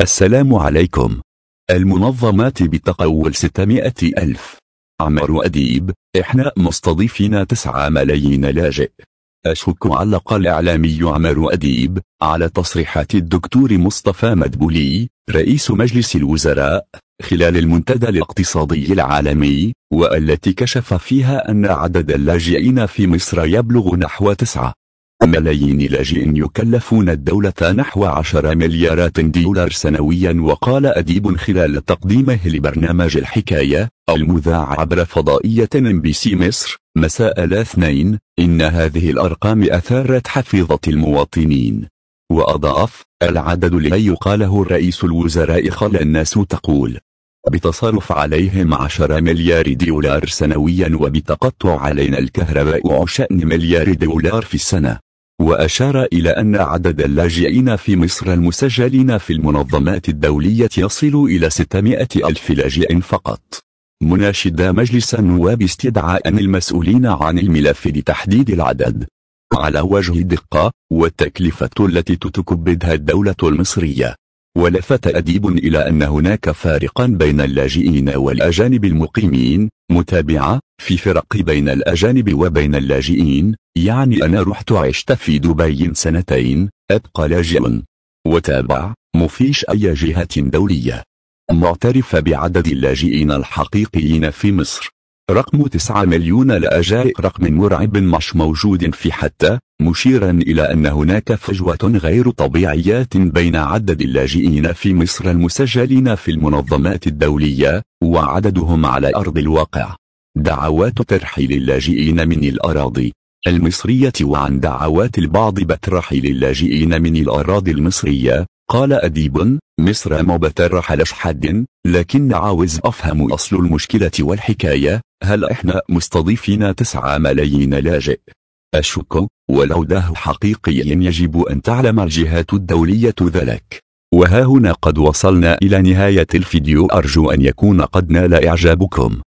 السلام عليكم المنظمات بتقول 600 ألف عمر أديب إحنا مستضيفين 9 ملايين لاجئ أشك علق الإعلامي عمر أديب على تصريحات الدكتور مصطفى مدبولي رئيس مجلس الوزراء خلال المنتدى الاقتصادي العالمي والتي كشف فيها أن عدد اللاجئين في مصر يبلغ نحو 9 ملايين لاجئ يكلفون الدولة نحو 10 مليارات دولار سنويا وقال أديب خلال تقديمه لبرنامج الحكاية المذاع عبر فضائية ام بي سي مصر مساء الاثنين إن هذه الأرقام أثارت حفيظة المواطنين وأضاف العدد الذي قاله رئيس الوزراء خلى الناس تقول بتصرف عليهم 10 مليار دولار سنويا وبتقطع علينا الكهرباء وشأن مليار دولار في السنة وأشار إلى أن عدد اللاجئين في مصر المسجلين في المنظمات الدولية يصل إلى 600 ألف لاجئ فقط مناشد مجلس النواب استدعاء المسؤولين عن الملف لتحديد العدد على وجه الدقة والتكلفة التي تتكبدها الدولة المصرية ولفت أديب إلى أن هناك فارقا بين اللاجئين والأجانب المقيمين متابعة في فرق بين الأجانب وبين اللاجئين يعني أنا رحت عشت في دبي سنتين أبقى لاجئ وتابع مفيش أي جهة دولية معترف بعدد اللاجئين الحقيقيين في مصر رقم 9 مليون لاجاء رقم مرعب مش موجود في حتى مشيرا إلى أن هناك فجوة غير طبيعية بين عدد اللاجئين في مصر المسجلين في المنظمات الدولية وعددهم على أرض الواقع دعوات ترحيل اللاجئين من الأراضي المصرية وعن دعوات البعض بترحيل اللاجئين من الأراضي المصرية قال أديب مصر ما بترحلش حد لكن عاوز أفهم أصل المشكلة والحكاية هل إحنا مستضيفين تسعة ملايين لاجئ أشك ولو ده حقيقي يجب أن تعلم الجهات الدولية ذلك وها هنا قد وصلنا إلى نهاية الفيديو أرجو أن يكون قد نال إعجابكم